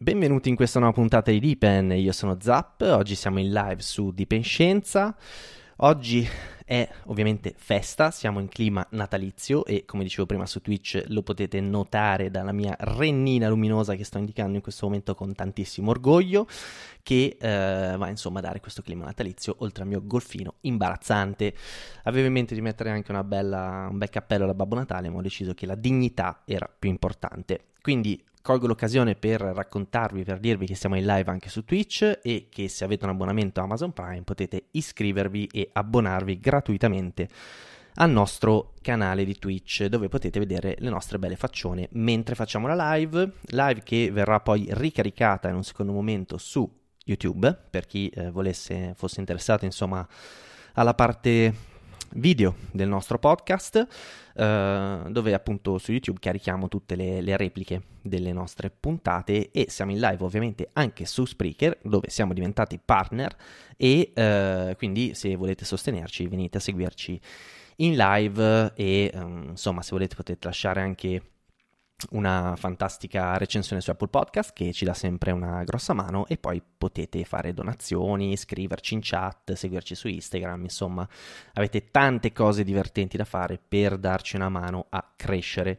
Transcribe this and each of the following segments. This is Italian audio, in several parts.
Benvenuti in questa nuova puntata di Deepen, io sono Zap, oggi siamo in live su Dipen Scienza. Oggi è ovviamente festa, siamo in clima natalizio e come dicevo prima su Twitch lo potete notare dalla mia rennina luminosa che sto indicando in questo momento con tantissimo orgoglio che eh, va insomma a dare questo clima natalizio oltre al mio golfino imbarazzante. Avevo in mente di mettere anche bella, un bel cappello da Babbo Natale ma ho deciso che la dignità era più importante. Quindi colgo l'occasione per raccontarvi, per dirvi che siamo in live anche su Twitch e che se avete un abbonamento a Amazon Prime potete iscrivervi e abbonarvi gratuitamente al nostro canale di Twitch dove potete vedere le nostre belle faccione mentre facciamo la live, live che verrà poi ricaricata in un secondo momento su YouTube per chi eh, volesse, fosse interessato insomma alla parte video del nostro podcast eh, dove appunto su YouTube carichiamo tutte le, le, repliche delle nostre puntate e siamo in live ovviamente anche su Spreaker dove siamo diventati partner e eh, quindi se volete sostenerci venite a seguirci in live e eh, insomma se volete potete lasciare anche una fantastica recensione su Apple Podcast che ci dà sempre una grossa mano e poi potete fare donazioni, scriverci in chat, seguirci su Instagram, insomma avete tante cose divertenti da fare per darci una mano a crescere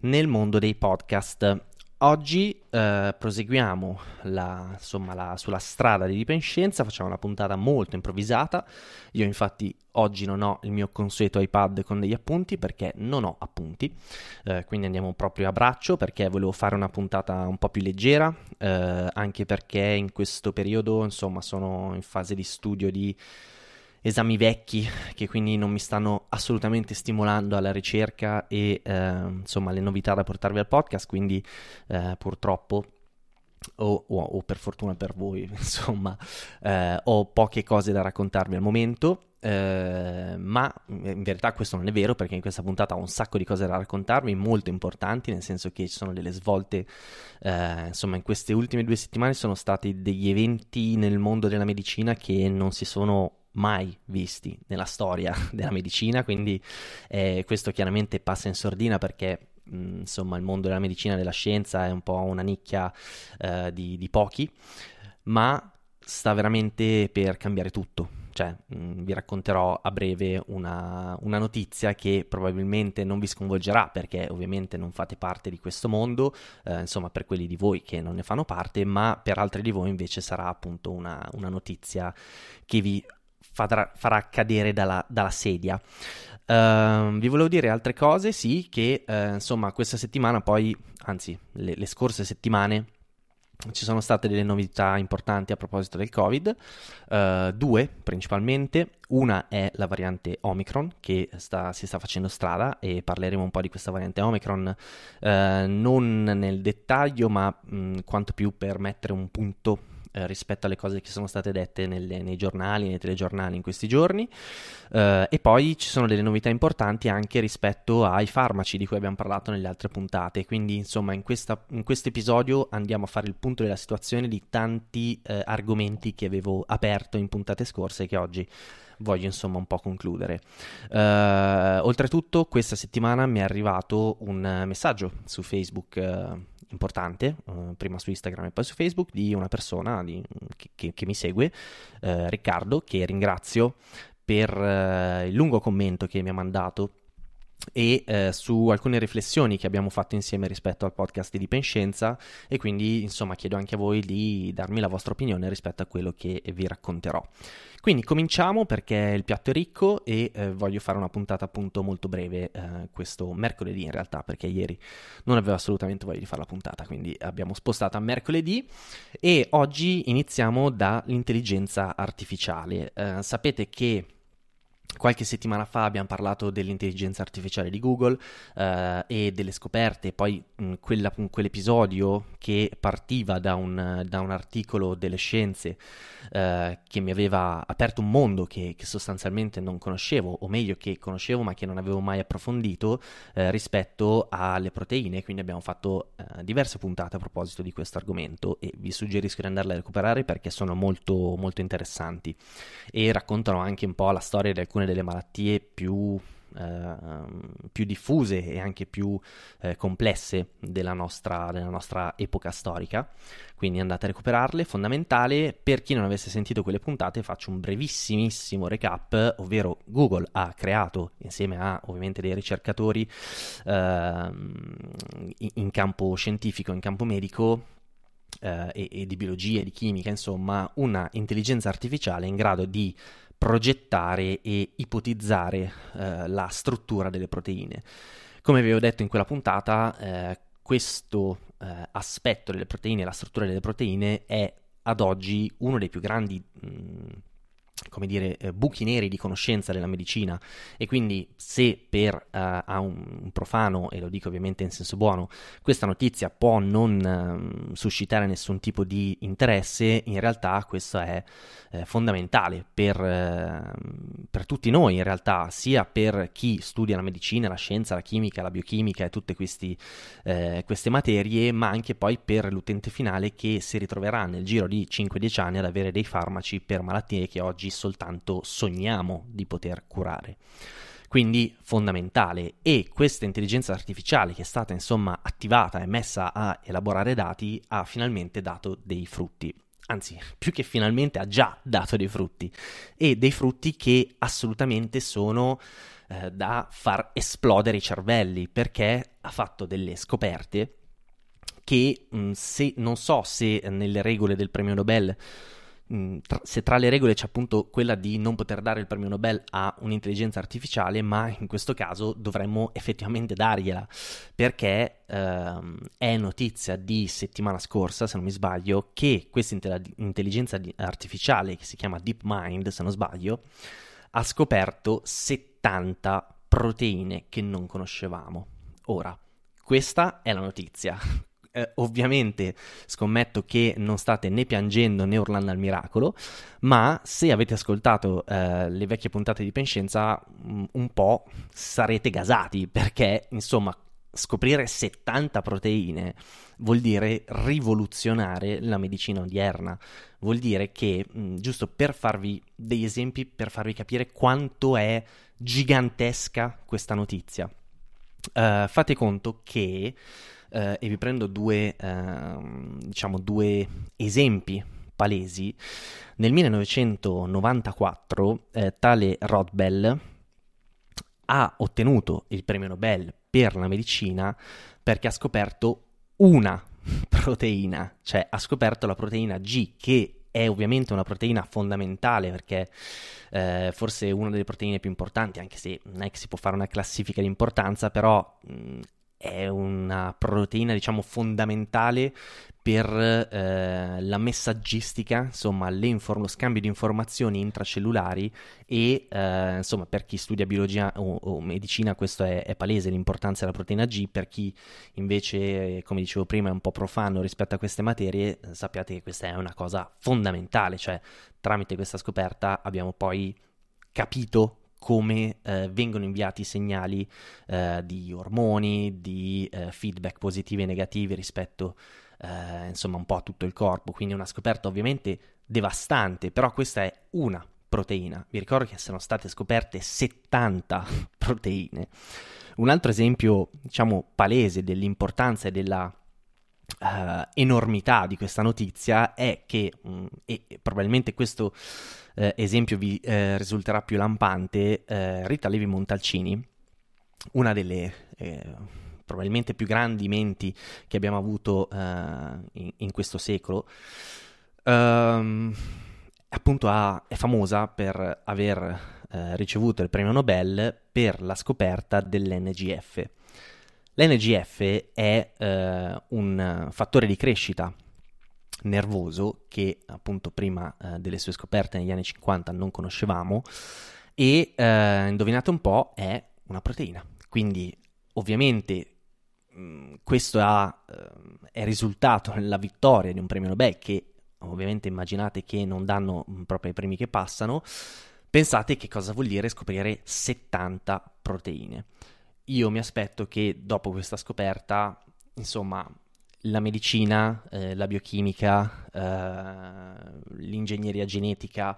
nel mondo dei podcast. Oggi eh, proseguiamo la, insomma, la, sulla strada di Dipenscienza, facciamo una puntata molto improvvisata. Io infatti oggi non ho il mio consueto iPad con degli appunti perché non ho appunti, eh, quindi andiamo proprio a braccio perché volevo fare una puntata un po' più leggera, eh, anche perché in questo periodo insomma sono in fase di studio di esami vecchi che quindi non mi stanno assolutamente stimolando alla ricerca e eh, insomma le novità da portarvi al podcast, quindi eh, purtroppo o, o, o, per fortuna per voi, insomma, eh, ho poche cose da raccontarvi al momento. Eh, ma eh, in verità questo non è vero perché in questa puntata ho un sacco di cose da raccontarvi molto importanti nel senso che ci sono delle svolte eh, insomma in queste ultime due settimane sono stati degli eventi nel mondo della medicina che non si sono mai visti nella storia della medicina, quindi eh, questo chiaramente passa in sordina perché mh, mm, insomma il mondo della medicina e della scienza è un po' una nicchia eh, di, di pochi, ma sta veramente per cambiare tutto. Cioè, mh, mm, vi racconterò a breve una, una, notizia che probabilmente non vi sconvolgerà perché ovviamente non fate parte di questo mondo, eh, insomma per quelli di voi che non ne fanno parte, ma per altri di voi invece sarà appunto una, una notizia che vi farà, farà cadere dalla, dalla sedia. Uh, vi volevo dire altre cose, sì, che uh, insomma questa settimana poi, anzi le, le, scorse settimane, ci sono state delle novità importanti a proposito del Covid, uh, due principalmente, una è la variante Omicron che sta, si sta facendo strada e parleremo un po' di questa variante Omicron eh, non nel dettaglio ma mh, mm, quanto più per mettere un punto eh, rispetto alle cose che sono state dette nelle, nei giornali, nei telegiornali in questi giorni. Eh, e poi ci sono delle novità importanti anche rispetto ai farmaci di cui abbiamo parlato nelle altre puntate. Quindi, insomma, in questo episodio andiamo a fare il punto della situazione di tanti eh, argomenti che avevo aperto in puntate scorse e che oggi voglio insomma un po' concludere. Uh, oltretutto, questa settimana mi è arrivato un messaggio su Facebook. Uh, importante, eh, prima su Instagram e poi su Facebook, di una persona di, che, che, mi segue, eh, Riccardo, che ringrazio per eh, il lungo commento che mi ha mandato e eh, su alcune riflessioni che abbiamo fatto insieme rispetto al podcast di Penscienza e quindi insomma chiedo anche a voi di darmi la vostra opinione rispetto a quello che vi racconterò. Quindi cominciamo perché il piatto è ricco e eh, voglio fare una puntata appunto molto breve eh, questo mercoledì in realtà perché ieri non avevo assolutamente voglia di fare la puntata quindi abbiamo spostato a mercoledì e oggi iniziamo dall'intelligenza artificiale. Eh, sapete che Qualche settimana fa abbiamo parlato dell'intelligenza artificiale di Google eh, e delle scoperte, poi mh, quella, mh, quell'episodio che partiva da un, da un articolo delle scienze eh, che mi aveva aperto un mondo che, che, sostanzialmente non conoscevo, o meglio che conoscevo ma che non avevo mai approfondito eh, rispetto alle proteine, quindi abbiamo fatto eh, diverse puntate a proposito di questo argomento e vi suggerisco di andarle a recuperare perché sono molto, molto interessanti e raccontano anche un po' la storia di alcune delle malattie più, eh, più diffuse e anche più eh, complesse della nostra, della nostra epoca storica, quindi andate a recuperarle, fondamentale, per chi non avesse sentito quelle puntate faccio un brevissimissimo recap, ovvero Google ha creato insieme a ovviamente dei ricercatori eh, in campo scientifico, in campo medico, eh, e, e, di biologia, di chimica, insomma, una intelligenza artificiale in grado di progettare e ipotizzare eh, la struttura delle proteine. Come vi ho detto in quella puntata, eh, questo eh, aspetto delle proteine, la struttura delle proteine, è ad oggi uno dei più grandi mh, mm, come dire, eh, buchi neri di conoscenza della medicina e quindi se per eh, a un profano, e lo dico ovviamente in senso buono, questa notizia può non eh, suscitare nessun tipo di interesse, in realtà questo è eh, fondamentale per, ehm, per, tutti noi, in realtà, sia per chi studia la medicina, la scienza, la chimica, la biochimica e tutte questi, eh, queste materie, ma anche poi per l'utente finale che si ritroverà nel giro di 5-10 anni ad avere dei farmaci per malattie che oggi soltanto sogniamo di poter curare. Quindi fondamentale e questa intelligenza artificiale che è stata insomma attivata e messa a elaborare dati ha finalmente dato dei frutti anzi più che finalmente ha già dato dei frutti e dei frutti che assolutamente sono eh, da far esplodere i cervelli perché ha fatto delle scoperte che mh, mm, se, non so se nelle regole del premio Nobel Mm, tra, se tra le regole c'è appunto quella di non poter dare il premio Nobel a un'intelligenza artificiale, ma in questo caso dovremmo effettivamente dargliela, perché ehm, è notizia di settimana scorsa, se non mi sbaglio, che questa intelligenza artificiale, che si chiama DeepMind, se non sbaglio, ha scoperto 70 proteine che non conoscevamo. Ora, questa è la notizia eh, ovviamente scommetto che non state né piangendo né urlando al miracolo, ma se avete ascoltato eh, le vecchie puntate di Penscienza mm, un po' sarete gasati perché insomma scoprire 70 proteine vuol dire rivoluzionare la medicina odierna, vuol dire che, mh, mm, giusto per farvi degli esempi, per farvi capire quanto è gigantesca questa notizia, uh, fate conto che eh, e vi prendo due, eh, diciamo due esempi palesi, nel 1994 eh, tale Rodbell ha ottenuto il premio Nobel per la medicina perché ha scoperto una proteina, cioè ha scoperto la proteina G che è ovviamente una proteina fondamentale perché eh, forse è una delle proteine più importanti, anche se non è che si può fare una classifica di importanza, però mh, è una proteina, diciamo, fondamentale per eh, la messaggistica, insomma, inform- lo scambio di informazioni intracellulari e, eh, insomma, per chi studia biologia o, o medicina questo è, è, palese, l'importanza della proteina G, per chi invece, come dicevo prima, è un po' profano rispetto a queste materie, sappiate che questa è una cosa fondamentale, cioè tramite questa scoperta abbiamo poi capito come eh, vengono inviati i segnali eh, di ormoni, di eh, feedback positivi e negativi rispetto eh, insomma un po' a tutto il corpo, quindi una scoperta ovviamente devastante, però questa è una proteina. Vi ricordo che sono state scoperte 70 proteine. Un altro esempio, diciamo, palese dell'importanza e della Uh, enormità di questa notizia è che, mh, mm, e probabilmente questo uh, esempio vi uh, risulterà più lampante, Rita Levi Montalcini, una delle probabilmente più grandi menti che abbiamo avuto in, in, questo secolo, ehm, appunto ha, è famosa per aver ricevuto il premio Nobel per la scoperta dell'NGF L'NGF è eh, un fattore di crescita nervoso che appunto prima eh, delle sue scoperte negli anni 50 non conoscevamo e eh, indovinate un po' è una proteina. Quindi ovviamente mm, questo ha, eh, è risultato nella vittoria di un premio Nobel che ovviamente immaginate che non danno mm, proprio ai primi che passano. Pensate che cosa vuol dire scoprire 70 proteine io mi aspetto che dopo questa scoperta, insomma, la medicina, eh, la biochimica, eh, l'ingegneria genetica,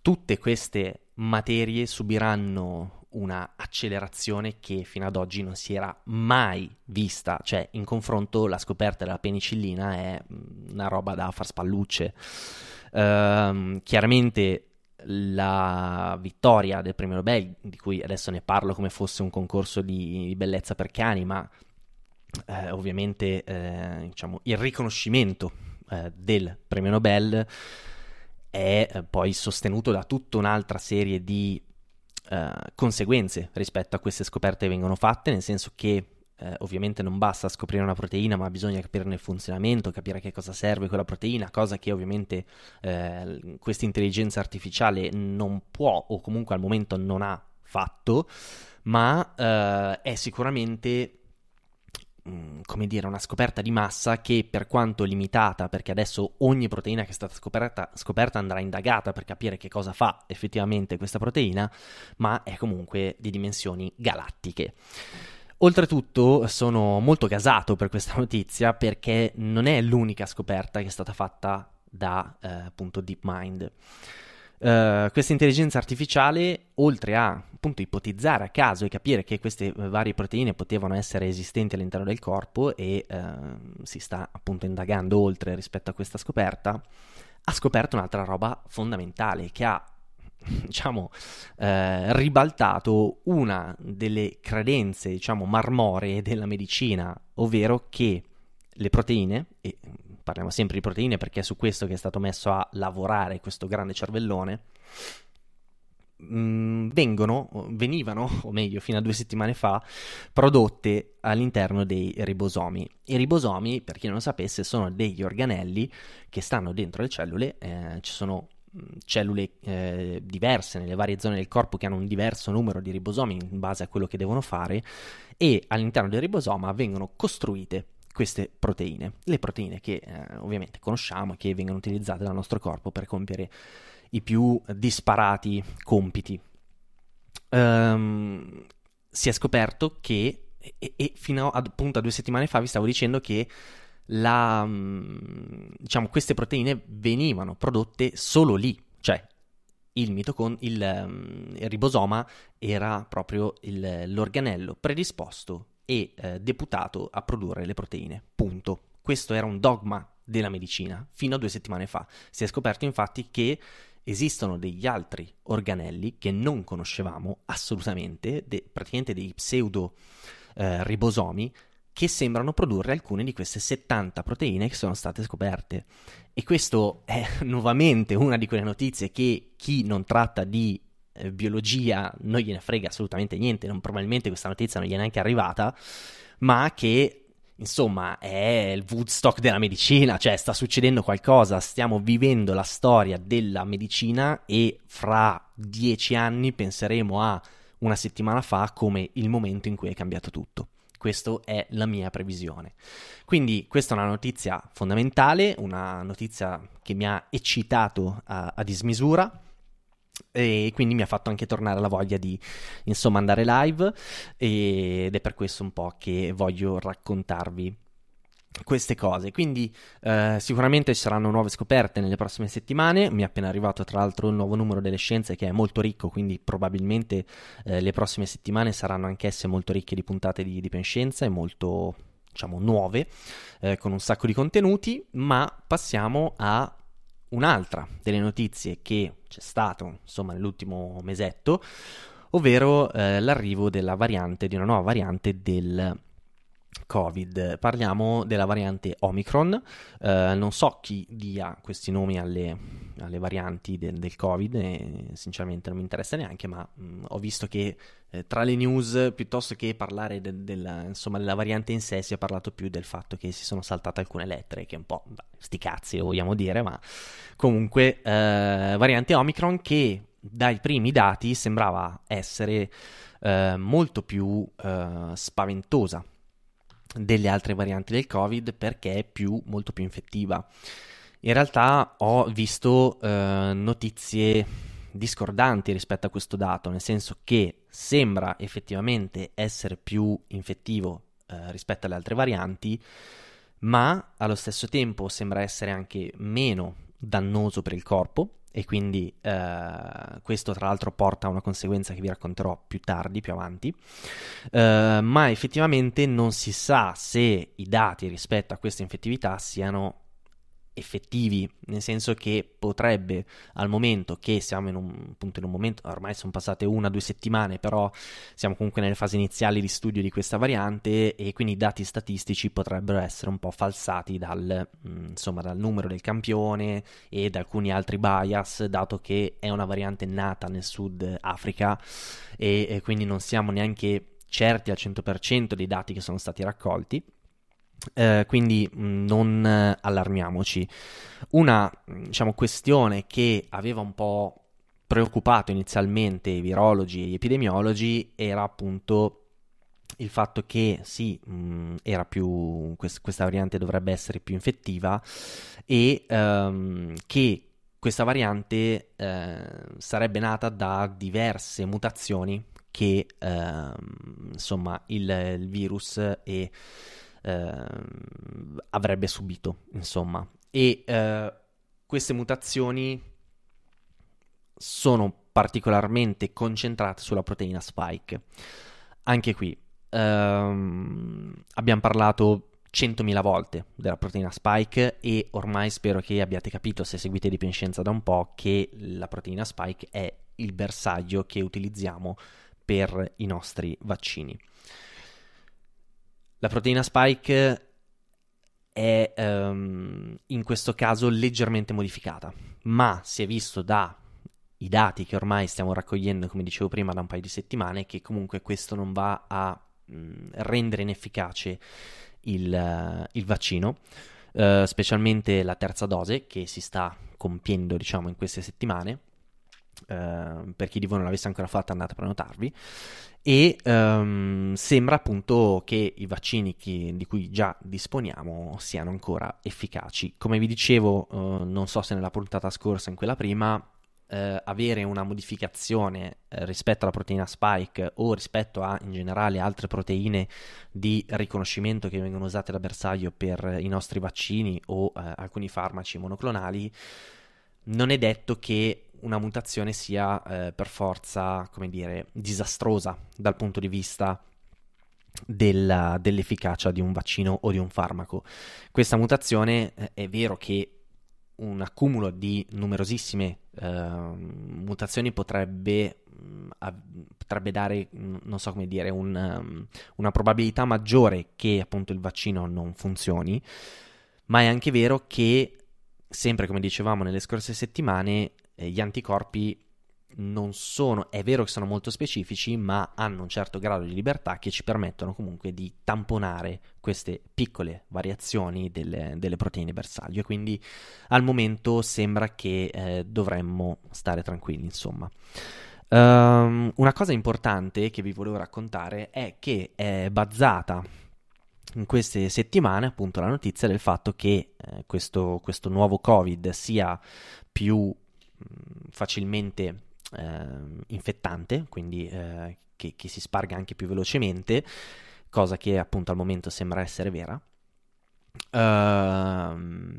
tutte queste materie subiranno una accelerazione che fino ad oggi non si era mai vista, cioè in confronto la scoperta della penicillina è mm, una roba da far spallucce. Eh, chiaramente la vittoria del premio Nobel, di cui adesso ne parlo come fosse un concorso di bellezza per cani, ma eh, ovviamente eh, diciamo, il riconoscimento eh, del premio Nobel è eh, poi sostenuto da tutta un'altra serie di eh, conseguenze rispetto a queste scoperte che vengono fatte, nel senso che eh, ovviamente non basta scoprire una proteina, ma bisogna capirne il funzionamento, capire a che cosa serve quella proteina, cosa che ovviamente eh, questa intelligenza artificiale non può o comunque al momento non ha fatto, ma eh, è sicuramente mm, come dire, una scoperta di massa che per quanto limitata, perché adesso ogni proteina che è stata scoperta, scoperta andrà indagata per capire che cosa fa effettivamente questa proteina, ma è comunque di dimensioni galattiche. Oltretutto sono molto gasato per questa notizia perché non è l'unica scoperta che è stata fatta da eh, appunto DeepMind. Uh, questa intelligenza artificiale, oltre a appunto, ipotizzare a caso e capire che queste eh, varie proteine potevano essere esistenti all'interno del corpo e uh, si sta appunto indagando oltre rispetto a questa scoperta, ha scoperto un'altra roba fondamentale che ha diciamo, eh, ribaltato una delle credenze, diciamo, marmoree della medicina, ovvero che le proteine, e parliamo sempre di proteine perché è su questo che è stato messo a lavorare questo grande cervellone, mh, mm, vengono, venivano, o meglio, fino a due settimane fa, prodotte all'interno dei ribosomi. I ribosomi, per chi non lo sapesse, sono degli organelli che stanno dentro le cellule, eh, ci sono cellule eh, diverse nelle varie zone del corpo che hanno un diverso numero di ribosomi in base a quello che devono fare e all'interno del ribosoma vengono costruite queste proteine, le proteine che eh, ovviamente conosciamo e che vengono utilizzate dal nostro corpo per compiere i più disparati compiti. Um, si è scoperto che, e, e fino ad, appunto a due settimane fa vi stavo dicendo che la, mm, diciamo, queste proteine venivano prodotte solo lì, cioè il, mitocon- il, mm, il ribosoma era proprio il, l'organello predisposto e eh, deputato a produrre le proteine. Punto. Questo era un dogma della medicina fino a due settimane fa. Si è scoperto infatti che esistono degli altri organelli che non conoscevamo assolutamente, de- praticamente dei pseudo eh, ribosomi che sembrano produrre alcune di queste 70 proteine che sono state scoperte. E questo è nuovamente una di quelle notizie che chi non tratta di eh, biologia non gliene frega assolutamente niente, non, probabilmente questa notizia non gli è neanche arrivata, ma che insomma è il Woodstock della medicina, cioè sta succedendo qualcosa, stiamo vivendo la storia della medicina e fra dieci anni penseremo a una settimana fa come il momento in cui è cambiato tutto. Questa è la mia previsione. Quindi questa è una notizia fondamentale, una notizia che mi ha eccitato a, a dismisura e quindi mi ha fatto anche tornare la voglia di insomma andare live ed è per questo un po' che voglio raccontarvi queste cose. Quindi eh, sicuramente ci saranno nuove scoperte nelle prossime settimane. Mi è appena arrivato tra l'altro il nuovo numero delle scienze che è molto ricco, quindi probabilmente eh, le prossime settimane saranno anch'esse molto ricche di puntate di, di penscienza e molto diciamo nuove eh, con un sacco di contenuti, ma passiamo a un'altra delle notizie che c'è stato, insomma, nell'ultimo mesetto, ovvero eh, l'arrivo della variante di una nuova variante del Covid. Parliamo della variante Omicron. Eh, non so chi dia questi nomi alle, alle varianti del, del Covid, e sinceramente non mi interessa neanche, ma mh, mm, ho visto che eh, tra le news, piuttosto che parlare de, della, insomma, della, variante in sé, si è parlato più del fatto che si sono saltate alcune lettere, che un po' sti cazzi lo vogliamo dire, ma comunque eh, variante Omicron che dai primi dati sembrava essere eh, molto più eh, spaventosa delle altre varianti del Covid perché è più, molto più infettiva. In realtà ho visto eh, notizie discordanti rispetto a questo dato, nel senso che sembra effettivamente essere più infettivo eh, rispetto alle altre varianti, ma allo stesso tempo sembra essere anche meno dannoso per il corpo e quindi eh, questo tra l'altro porta a una conseguenza che vi racconterò più tardi, più avanti, eh, ma effettivamente non si sa se i dati rispetto a questa infettività siano effettivi, nel senso che potrebbe al momento che siamo in un, appunto in un momento, ormai sono passate una o due settimane, però siamo comunque nelle fasi iniziali di studio di questa variante e quindi i dati statistici potrebbero essere un po' falsati dal, mm, insomma, dal numero del campione e da alcuni altri bias, dato che è una variante nata nel Sud Africa e, e quindi non siamo neanche certi al 100% dei dati che sono stati raccolti eh, quindi mm, non eh, allarmiamoci. Una mm, diciamo, questione che aveva un po' preoccupato inizialmente i virologi e gli epidemiologi era appunto il fatto che sì, mh, mm, più, quest- questa variante dovrebbe essere più infettiva e um, che questa variante eh, sarebbe nata da diverse mutazioni che eh, insomma il, il virus e eh, avrebbe subito, insomma. E eh, queste mutazioni sono particolarmente concentrate sulla proteina spike. Anche qui ehm, abbiamo parlato 100.000 volte della proteina spike e ormai spero che abbiate capito, se seguite di Scienza da un po', che la proteina spike è il bersaglio che utilizziamo per i nostri vaccini. La proteina spike è um, in questo caso leggermente modificata, ma si è visto dai dati che ormai stiamo raccogliendo, come dicevo prima, da un paio di settimane, che comunque questo non va a mh, rendere inefficace il, uh, il vaccino, uh, specialmente la terza dose che si sta compiendo, diciamo, in queste settimane Ehm, per chi di voi non l'avesse ancora fatta andate a prenotarvi e um, sembra appunto che i vaccini che, di cui già disponiamo siano ancora efficaci come vi dicevo uh, non so se nella puntata scorsa in quella prima uh, avere una modificazione eh, rispetto alla proteina spike o rispetto a in generale altre proteine di riconoscimento che vengono usate da bersaglio per i nostri vaccini o alcuni farmaci monoclonali non è detto che una mutazione sia eh, per forza, come dire, disastrosa dal punto di vista della, dell'efficacia di un vaccino o di un farmaco. Questa mutazione eh, è vero che un accumulo di numerosissime eh, mutazioni potrebbe, mm, potrebbe, dare, non so come dire, un, ehm, una probabilità maggiore che appunto il vaccino non funzioni, ma è anche vero che, sempre come dicevamo nelle scorse settimane, eh, gli anticorpi non sono, è vero che sono molto specifici, ma hanno un certo grado di libertà che ci permettono comunque di tamponare queste piccole variazioni delle, delle proteine bersaglio. E quindi al momento sembra che eh, dovremmo stare tranquilli, insomma. Um, una cosa importante che vi volevo raccontare è che è bazzata in queste settimane appunto la notizia del fatto che eh, questo, questo nuovo Covid sia più facilmente ehm, infettante, quindi eh, che, che si sparga anche più velocemente, cosa che appunto al momento sembra essere vera. Uh,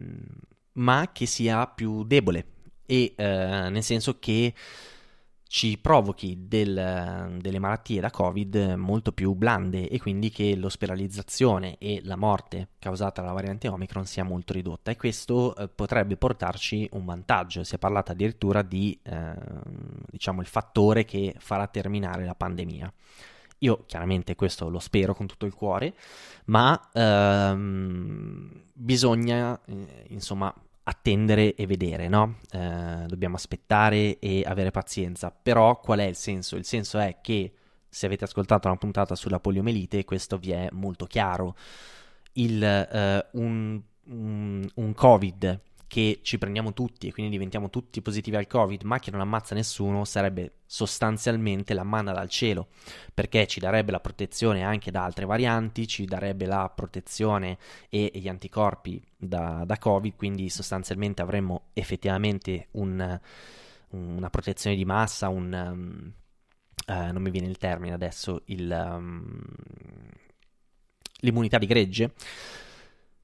ma che sia più debole e uh, nel senso che ci provochi del, delle malattie da Covid molto più blande e quindi che l'ospedalizzazione e la morte causata dalla variante Omicron sia molto ridotta e questo eh, potrebbe portarci un vantaggio. Si è parlato addirittura di eh, diciamo il fattore che farà terminare la pandemia. Io chiaramente questo lo spero con tutto il cuore, ma ehm, bisogna eh, insomma attendere e vedere, no? Eh, dobbiamo aspettare e avere pazienza. Però qual è il senso? Il senso è che se avete ascoltato una puntata sulla poliomelite, questo vi è molto chiaro. Il, eh, un, un, un Covid che ci prendiamo tutti e quindi diventiamo tutti positivi al Covid, ma che non ammazza nessuno, sarebbe sostanzialmente la manna dal cielo, perché ci darebbe la protezione anche da altre varianti, ci darebbe la protezione e, gli anticorpi da, da, Covid, quindi sostanzialmente avremmo effettivamente un, una protezione di massa, un... Um, uh, non mi viene il termine adesso, il, um, l'immunità di gregge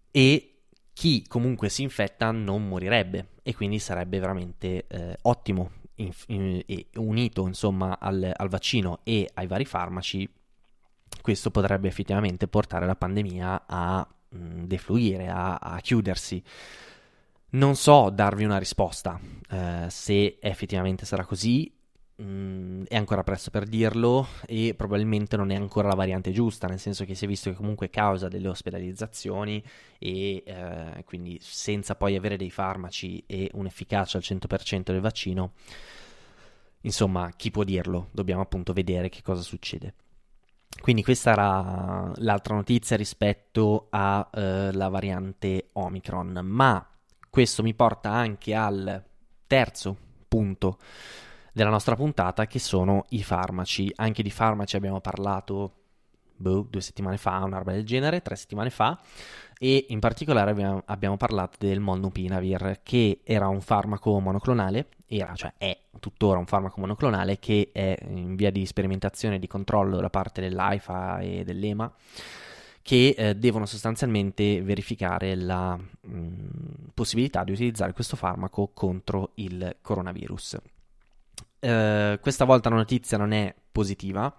e chi comunque si infetta non morirebbe e quindi sarebbe veramente eh, ottimo in, in, in, unito insomma al, al, vaccino e ai vari farmaci questo potrebbe effettivamente portare la pandemia a mh, mm, defluire, a, a, chiudersi. Non so darvi una risposta eh, se effettivamente sarà così, Mm, è ancora presto per dirlo e probabilmente non è ancora la variante giusta, nel senso che si è visto che comunque causa delle ospedalizzazioni e eh, quindi senza poi avere dei farmaci e un'efficacia al 100% del vaccino, insomma, chi può dirlo? Dobbiamo appunto vedere che cosa succede. Quindi questa era l'altra notizia rispetto alla eh, variante Omicron, ma questo mi porta anche al terzo punto della nostra puntata, che sono i farmaci. Anche di farmaci abbiamo parlato boh, due settimane fa, una roba del genere, tre settimane fa, e in particolare abbiamo, abbiamo parlato del Molnupiravir, che era un farmaco monoclonale, era, cioè è tuttora un farmaco monoclonale che è in via di sperimentazione e di controllo da parte dell'AIFA e dell'EMA che eh, devono sostanzialmente verificare la mh, mm, possibilità di utilizzare questo farmaco contro il coronavirus eh, questa volta la notizia non è positiva,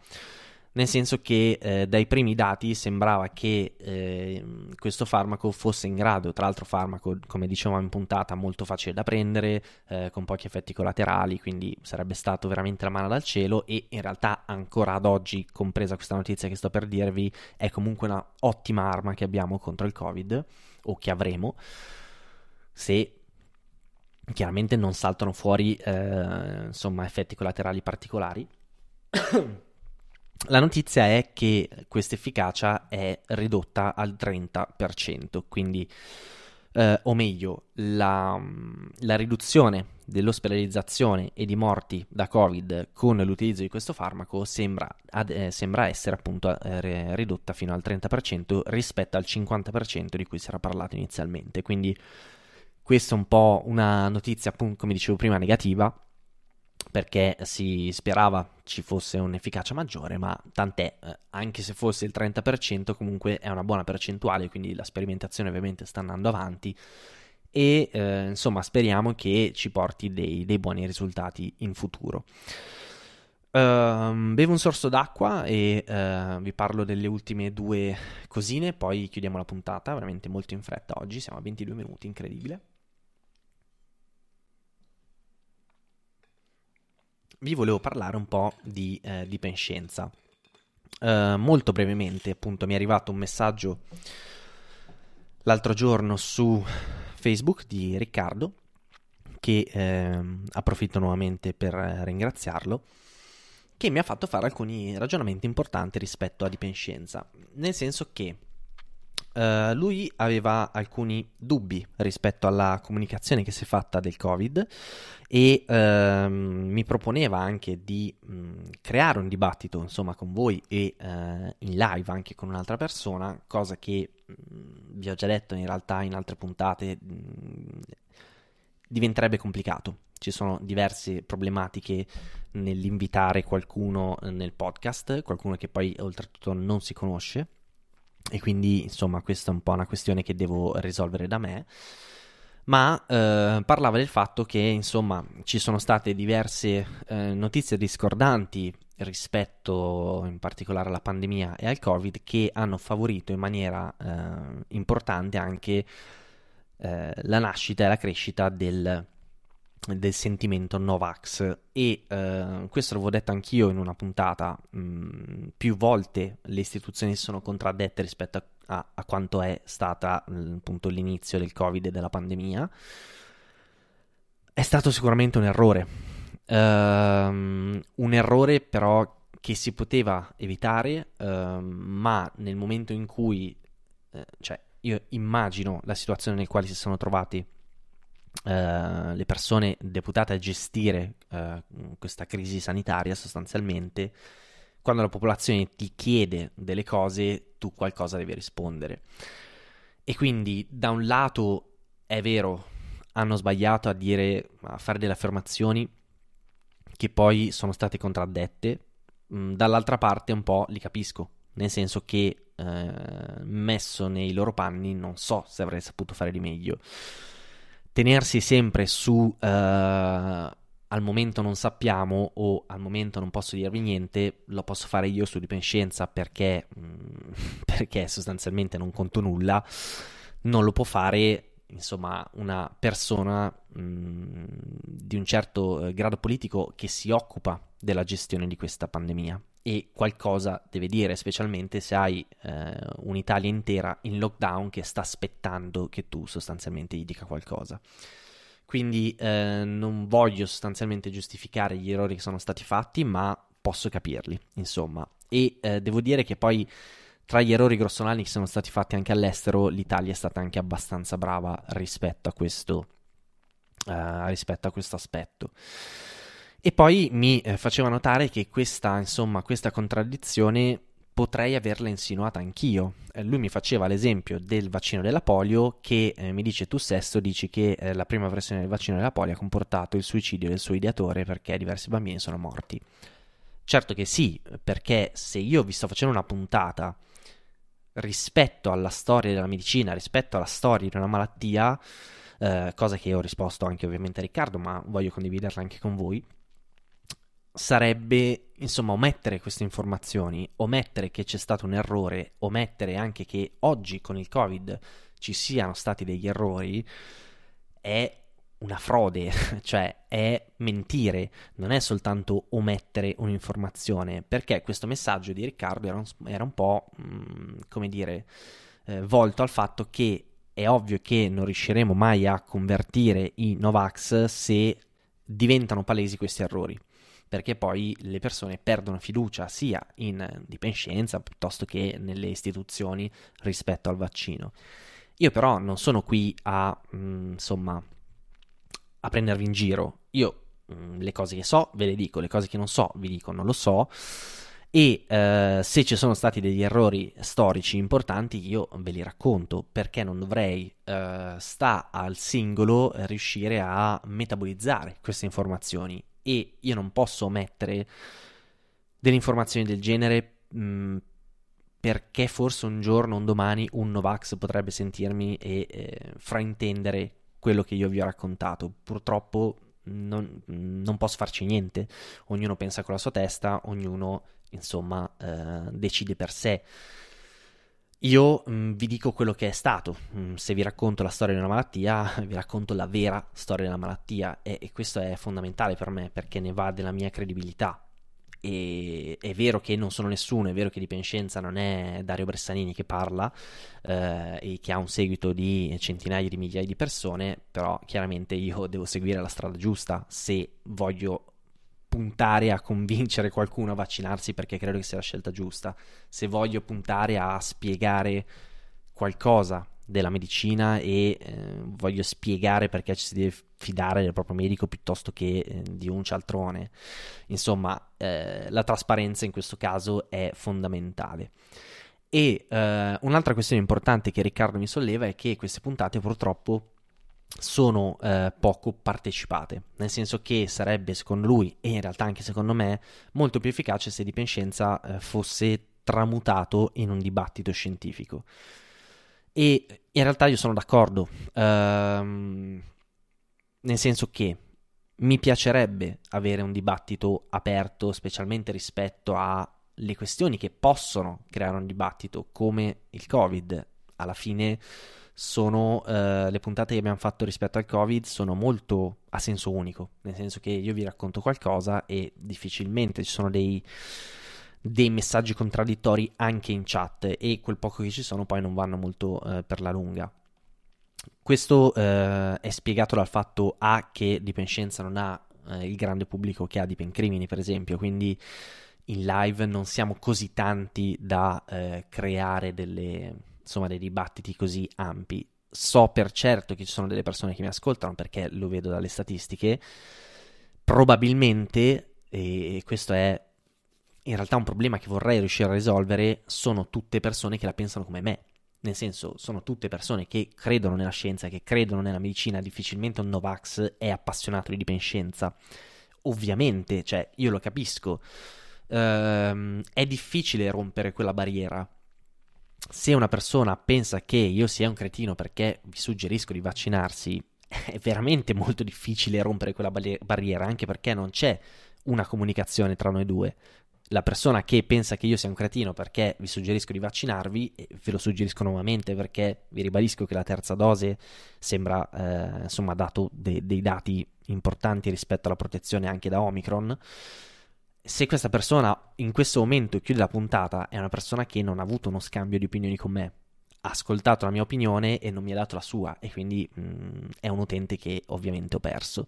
nel senso che eh, dai primi dati sembrava che eh, questo farmaco fosse in grado, tra l'altro farmaco come dicevamo in puntata molto facile da prendere, eh, con pochi effetti collaterali, quindi sarebbe stato veramente la mano dal cielo e in realtà ancora ad oggi, compresa questa notizia che sto per dirvi, è comunque una ottima arma che abbiamo contro il Covid o che avremo se chiaramente non saltano fuori eh, insomma, effetti collaterali particolari. La notizia è che questa efficacia è ridotta al 30%, quindi eh, o meglio, la, la riduzione dell'ospedalizzazione e di morti da Covid con l'utilizzo di questo farmaco sembra, ad, eh, sembra essere appunto eh, ridotta fino al 30% rispetto al 50% di cui si era parlato inizialmente. Quindi questa è un po' una notizia, appunto, come dicevo prima, negativa, perché si sperava ci fosse un'efficacia maggiore, ma tant'è, eh, anche se fosse il 30% comunque è una buona percentuale, quindi la sperimentazione ovviamente sta andando avanti e eh, insomma speriamo che ci porti dei, dei buoni risultati in futuro. Uh, bevo un sorso d'acqua e uh, vi parlo delle ultime due cosine, poi chiudiamo la puntata, veramente molto in fretta oggi, siamo a 22 minuti, incredibile. vi volevo parlare un po' di, eh, di penscienza. Eh, molto brevemente, appunto, mi è arrivato un messaggio l'altro giorno su Facebook di Riccardo, che eh, approfitto nuovamente per eh, ringraziarlo, che mi ha fatto fare alcuni ragionamenti importanti rispetto a dipenscienza, nel senso che eh, lui aveva alcuni dubbi rispetto alla comunicazione che si è fatta del Covid e uh, mi proponeva anche di mh, mm, creare un dibattito insomma con voi e uh, in live anche con un'altra persona, cosa che mh, mm, vi ho già detto in realtà in altre puntate mh, mm, diventerebbe complicato. Ci sono diverse problematiche nell'invitare qualcuno nel podcast, qualcuno che poi oltretutto non si conosce e quindi, insomma, questa è un po' una questione che devo risolvere da me. Ma eh, parlava del fatto che, insomma, ci sono state diverse eh, notizie discordanti rispetto in particolare alla pandemia e al Covid che hanno favorito in maniera eh, importante anche eh, la nascita e la crescita del del sentimento Novax e eh, questo l'avevo detto anch'io in una puntata mh, mm, più volte le istituzioni si sono contraddette rispetto a, a, a quanto è stata mm, appunto l'inizio del covid e della pandemia è stato sicuramente un errore um, un errore però che si poteva evitare um, ma nel momento in cui eh, cioè io immagino la situazione nel quale si sono trovati eh, le persone deputate a gestire eh, questa crisi sanitaria sostanzialmente, quando la popolazione ti chiede delle cose, tu qualcosa devi rispondere. E quindi da un lato è vero, hanno sbagliato a dire, a fare delle affermazioni che poi sono state contraddette, mm, dall'altra parte un po' li capisco, nel senso che eh, messo nei loro panni non so se avrei saputo fare di meglio tenersi sempre su eh, al momento non sappiamo o al momento non posso dirvi niente, lo posso fare io su Dipenscienza perché, mm, perché sostanzialmente non conto nulla, non lo può fare insomma, una persona mh, mm, di un certo eh, grado politico che si occupa della gestione di questa pandemia e qualcosa deve dire, specialmente se hai eh, un'Italia intera in lockdown che sta aspettando che tu sostanzialmente gli dica qualcosa. Quindi eh, non voglio sostanzialmente giustificare gli errori che sono stati fatti, ma posso capirli, insomma. E eh, devo dire che poi tra gli errori grossolani che sono stati fatti anche all'estero, l'Italia è stata anche abbastanza brava rispetto a questo, eh, rispetto a questo aspetto. E poi mi eh, faceva notare che questa, insomma, questa contraddizione potrei averla insinuata anch'io. Eh, lui mi faceva l'esempio del vaccino della polio che eh, mi dice tu stesso dici che eh, la prima versione del vaccino della polio ha comportato il suicidio del suo ideatore perché diversi bambini sono morti. Certo che sì, perché se io vi sto facendo una puntata rispetto alla storia della medicina, rispetto alla storia di una malattia, eh, cosa che ho risposto anche ovviamente a Riccardo, ma voglio condividerla anche con voi, sarebbe insomma omettere queste informazioni, omettere che c'è stato un errore, omettere anche che oggi con il Covid ci siano stati degli errori è una frode, cioè è mentire, non è soltanto omettere un'informazione, perché questo messaggio di Riccardo era un, era un po', mh, mm, come dire, eh, volto al fatto che è ovvio che non riusciremo mai a convertire i Novax se diventano palesi questi errori perché poi le persone perdono fiducia sia in eh, dipendenza piuttosto che nelle istituzioni rispetto al vaccino. Io però non sono qui a, mh, mm, insomma, a prendervi in giro. Io mh, mm, le cose che so ve le dico, le cose che non so vi dico non lo so. E eh, se ci sono stati degli errori storici importanti, io ve li racconto perché non dovrei, eh, sta al singolo, riuscire a metabolizzare queste informazioni e io non posso mettere delle informazioni del genere mh, mm, perché forse un giorno, un domani, un Novax potrebbe sentirmi e eh, fraintendere quello che io vi ho raccontato. Purtroppo non, non, posso farci niente, ognuno pensa con la sua testa, ognuno insomma eh, decide per sé. Io mh, mm, vi dico quello che è stato, mh, mm, se vi racconto la storia di una malattia, vi racconto la vera storia della malattia e, e questo è fondamentale per me perché ne va della mia credibilità. E, è vero che non sono nessuno, è vero che di Penscienza non è Dario Bressanini che parla eh, e che ha un seguito di centinaia di migliaia di persone, però chiaramente io devo seguire la strada giusta se voglio puntare a convincere qualcuno a vaccinarsi perché credo che sia la scelta giusta, se voglio puntare a spiegare qualcosa della medicina e eh, voglio spiegare perché ci si deve fidare del proprio medico piuttosto che eh, di un cialtrone. Insomma, eh, la trasparenza in questo caso è fondamentale. E eh, un'altra questione importante che Riccardo mi solleva è che queste puntate purtroppo sono eh, poco partecipate, nel senso che sarebbe secondo lui e in realtà anche secondo me molto più efficace se Deep in eh, fosse tramutato in un dibattito scientifico. E in realtà io sono d'accordo, ehm, nel senso che mi piacerebbe avere un dibattito aperto, specialmente rispetto alle questioni che possono creare un dibattito come il Covid. Alla fine sono eh, le puntate che abbiamo fatto rispetto al Covid sono molto a senso unico, nel senso che io vi racconto qualcosa e difficilmente ci sono dei, dei messaggi contraddittori anche in chat e quel poco che ci sono poi non vanno molto eh, per la lunga. Questo eh, è spiegato dal fatto A che Dipenscienza non ha eh, il grande pubblico che ha Dipencrimini, per esempio, quindi in live non siamo così tanti da eh, creare delle, insomma dei dibattiti così ampi. So per certo che ci sono delle persone che mi ascoltano perché lo vedo dalle statistiche. Probabilmente, e questo è in realtà un problema che vorrei riuscire a risolvere, sono tutte persone che la pensano come me. Nel senso, sono tutte persone che credono nella scienza, che credono nella medicina, difficilmente un Novax è appassionato di dipenscienza. Ovviamente, cioè, io lo capisco. Ehm, è difficile rompere quella barriera, se una persona pensa che io sia un cretino perché vi suggerisco di vaccinarsi, è veramente molto difficile rompere quella barriera, anche perché non c'è una comunicazione tra noi due. La persona che pensa che io sia un cretino perché vi suggerisco di vaccinarvi, eh, ve lo suggerisco nuovamente perché vi ribadisco che la terza dose sembra, eh, insomma, dato de- dei dati importanti rispetto alla protezione anche da Omicron se questa persona in questo momento chiude la puntata, è una persona che non ha avuto uno scambio di opinioni con me, ha ascoltato la mia opinione e non mi ha dato la sua, e quindi mh, mm, è un utente che ovviamente ho perso.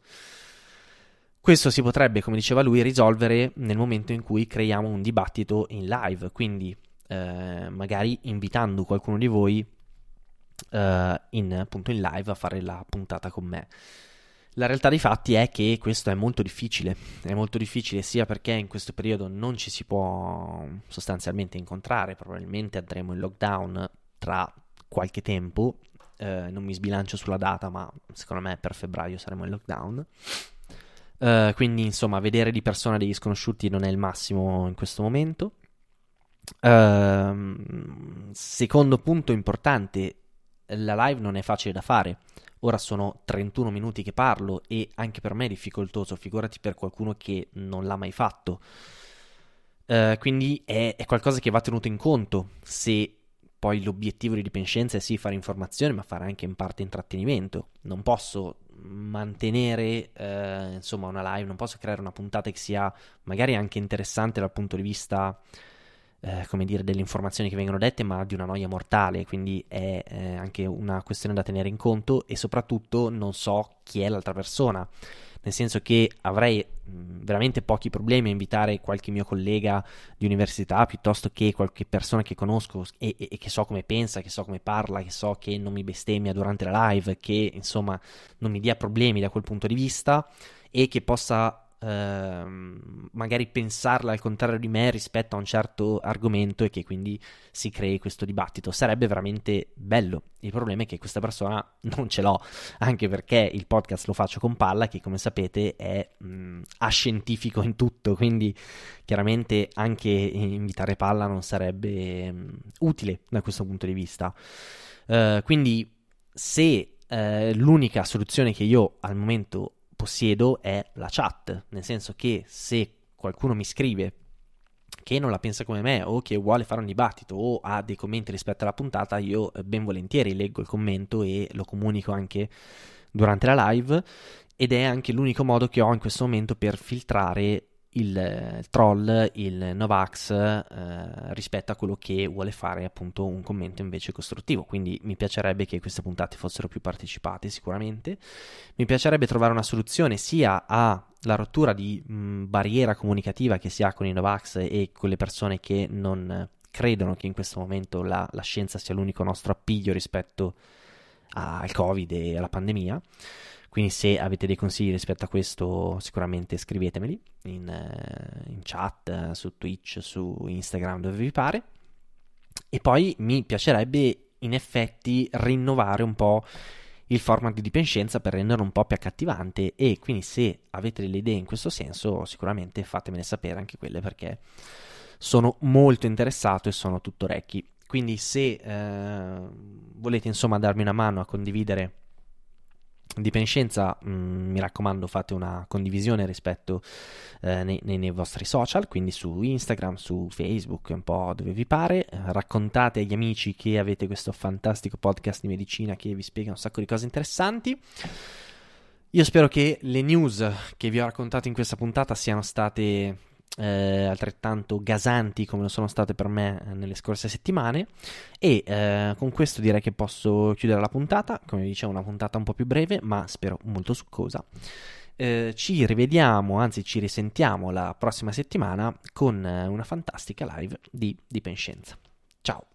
Questo si potrebbe, come diceva lui, risolvere nel momento in cui creiamo un dibattito in live, quindi eh, magari invitando qualcuno di voi eh, in, appunto in live a fare la puntata con me. La realtà dei fatti è che questo è molto difficile, è molto difficile sia perché in questo periodo non ci si può sostanzialmente incontrare, probabilmente andremo in lockdown tra qualche tempo, eh, non mi sbilancio sulla data, ma secondo me per febbraio saremo in lockdown. Eh, quindi insomma vedere di persona degli sconosciuti non è il massimo in questo momento. Eh, secondo punto importante, la live non è facile da fare Ora sono 31 minuti che parlo e anche per me è difficoltoso, figurati per qualcuno che non l'ha mai fatto. Uh, quindi è, è qualcosa che va tenuto in conto se poi l'obiettivo di Dipendenza è sì fare informazione, ma fare anche in parte intrattenimento. Non posso mantenere eh, insomma una live, non posso creare una puntata che sia magari anche interessante dal punto di vista eh, come dire, delle informazioni che vengono dette, ma di una noia mortale, quindi è eh, anche una questione da tenere in conto e soprattutto non so chi è l'altra persona, nel senso che avrei mh, veramente pochi problemi a invitare qualche mio collega di università piuttosto che qualche persona che conosco e, e, e, che so come pensa, che so come parla, che so che non mi bestemmia durante la live, che insomma non mi dia problemi da quel punto di vista e che possa ehm, magari pensarla al contrario di me rispetto a un certo argomento e che quindi si crei questo dibattito. Sarebbe veramente bello. Il problema è che questa persona non ce l'ho, anche perché il podcast lo faccio con Palla, che come sapete è mh, mm, ascientifico in tutto, quindi chiaramente anche invitare Palla non sarebbe mh, mm, utile da questo punto di vista. Uh, quindi se eh, l'unica soluzione che io al momento possiedo è la chat, nel senso che se qualcuno mi scrive che non la pensa come me o che vuole fare un dibattito o ha dei commenti rispetto alla puntata, io eh, ben volentieri leggo il commento e lo comunico anche durante la live ed è anche l'unico modo che ho in questo momento per filtrare il eh, troll, il Novax eh, rispetto a quello che vuole fare appunto un commento invece costruttivo. Quindi mi piacerebbe che queste puntate fossero più partecipate sicuramente. Mi piacerebbe trovare una soluzione sia alla rottura di mh, mm, barriera comunicativa che si ha con i Novax e con le persone che non credono che in questo momento la, la scienza sia l'unico nostro appiglio rispetto al Covid e alla pandemia quindi se avete dei consigli rispetto a questo, sicuramente scrivetemeli in, eh, in chat, su Twitch, su Instagram, dove vi pare. E poi mi piacerebbe in effetti rinnovare un po' il format di Penscienza per renderlo un po' più accattivante e quindi se avete delle idee in questo senso sicuramente fatemele sapere anche quelle perché sono molto interessato e sono tutto orecchi. Quindi se eh, volete insomma darmi una mano a condividere di Penscienza, mm, mi raccomando, fate una condivisione rispetto eh, nei, nei, vostri social, quindi su Instagram, su Facebook, un po' dove vi pare. Raccontate agli amici che avete questo fantastico podcast di medicina che vi spiega un sacco di cose interessanti. Io spero che le news che vi ho raccontato in questa puntata siano state eh, altrettanto gasanti come lo sono state per me eh, nelle scorse settimane e eh, con questo direi che posso chiudere la puntata come vi dicevo una puntata un po' più breve ma spero molto succosa eh, ci rivediamo anzi ci risentiamo la prossima settimana con eh, una fantastica live di Dipenscienza ciao